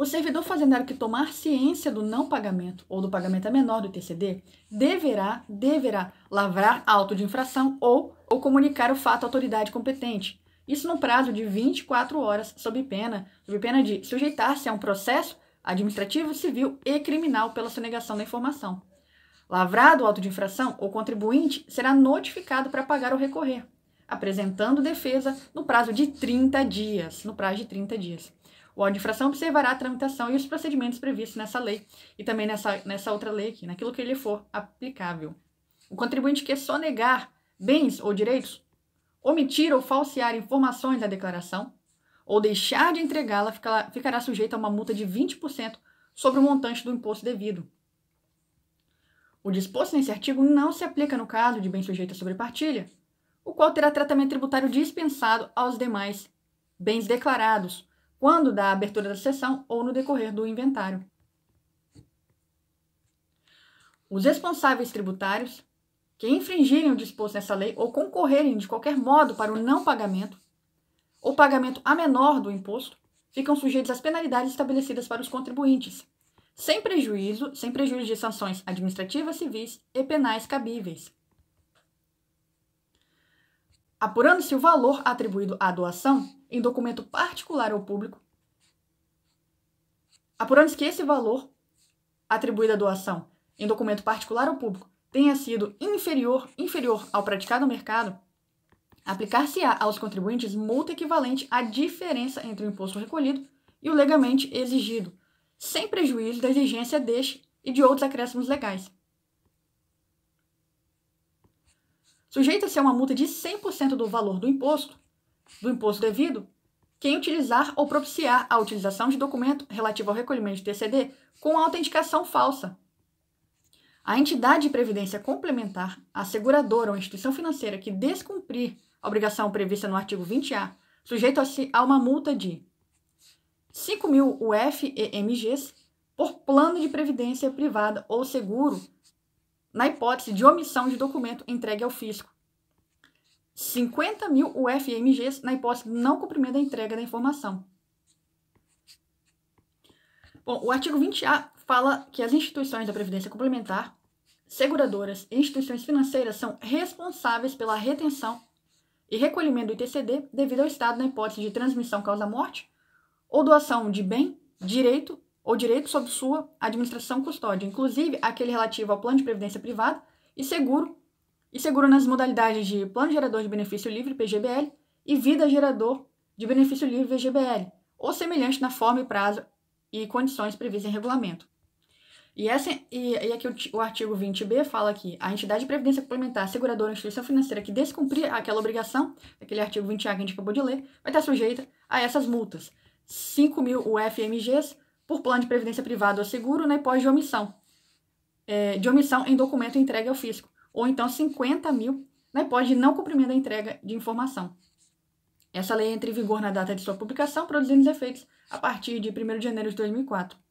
O servidor fazendário que tomar ciência do não pagamento ou do pagamento a é menor do TCD deverá, deverá lavrar auto de infração ou, ou comunicar o fato à autoridade competente. Isso no prazo de 24 horas, sob pena, sob pena de sujeitar-se a um processo administrativo, civil e criminal pela sonegação da informação. Lavrado o auto de infração, o contribuinte será notificado para pagar ou recorrer, apresentando defesa no prazo de 30 dias, no prazo de 30 dias. O órgão de infração observará a tramitação e os procedimentos previstos nessa lei e também nessa, nessa outra lei aqui, naquilo que lhe for aplicável. O contribuinte que só negar bens ou direitos, omitir ou falsear informações da declaração, ou deixar de entregá-la, ficará sujeito a uma multa de 20% sobre o montante do imposto devido. O disposto nesse artigo não se aplica no caso de bem sujeito a sobrepartilha, o qual terá tratamento tributário dispensado aos demais bens declarados, quando da abertura da sessão ou no decorrer do inventário. Os responsáveis tributários que infringirem o disposto nessa lei ou concorrerem de qualquer modo para o não pagamento ou pagamento a menor do imposto ficam sujeitos às penalidades estabelecidas para os contribuintes, sem prejuízo, sem prejuízo de sanções administrativas, civis e penais cabíveis apurando-se o valor atribuído à doação em documento particular ou público, apurando-se que esse valor atribuído à doação em documento particular ou público tenha sido inferior, inferior ao praticado no mercado, aplicar-se-á aos contribuintes multa equivalente à diferença entre o imposto recolhido e o legalmente exigido, sem prejuízo da exigência deste e de outros acréscimos legais. Sujeita-se a uma multa de 100% do valor do imposto, do imposto devido, quem utilizar ou propiciar a utilização de documento relativo ao recolhimento de TCD com autenticação falsa. A entidade de previdência complementar, a seguradora ou instituição financeira que descumprir a obrigação prevista no artigo 20A, sujeita-se a uma multa de 5 mil UFEMGs por plano de previdência privada ou seguro na hipótese de omissão de documento entregue ao fisco. 50 mil UFMGs na hipótese de não cumprimento da entrega da informação. Bom, o artigo 20A fala que as instituições da Previdência Complementar, seguradoras e instituições financeiras são responsáveis pela retenção e recolhimento do ITCD devido ao Estado na hipótese de transmissão causa morte ou doação de bem, direito ou direito sob sua administração custódia, inclusive aquele relativo ao plano de previdência privada e seguro, e seguro nas modalidades de plano gerador de benefício livre PGBL e vida gerador de benefício livre VGBL, ou semelhante na forma e prazo e condições previstas em regulamento. E, essa, e, e aqui o, o, artigo 20b fala que a entidade de previdência complementar, seguradora ou instituição financeira que descumprir aquela obrigação, aquele artigo 20a que a gente acabou de ler, vai estar sujeita a essas multas. 5 mil UFMGs, por plano de previdência privada ou seguro, né, pós de omissão, é, de omissão em documento entregue ao fisco, ou então 50 mil na né, hipótese de não cumprimento da entrega de informação. Essa lei entra em vigor na data de sua publicação, produzindo os efeitos a partir de 1 de janeiro de 2004.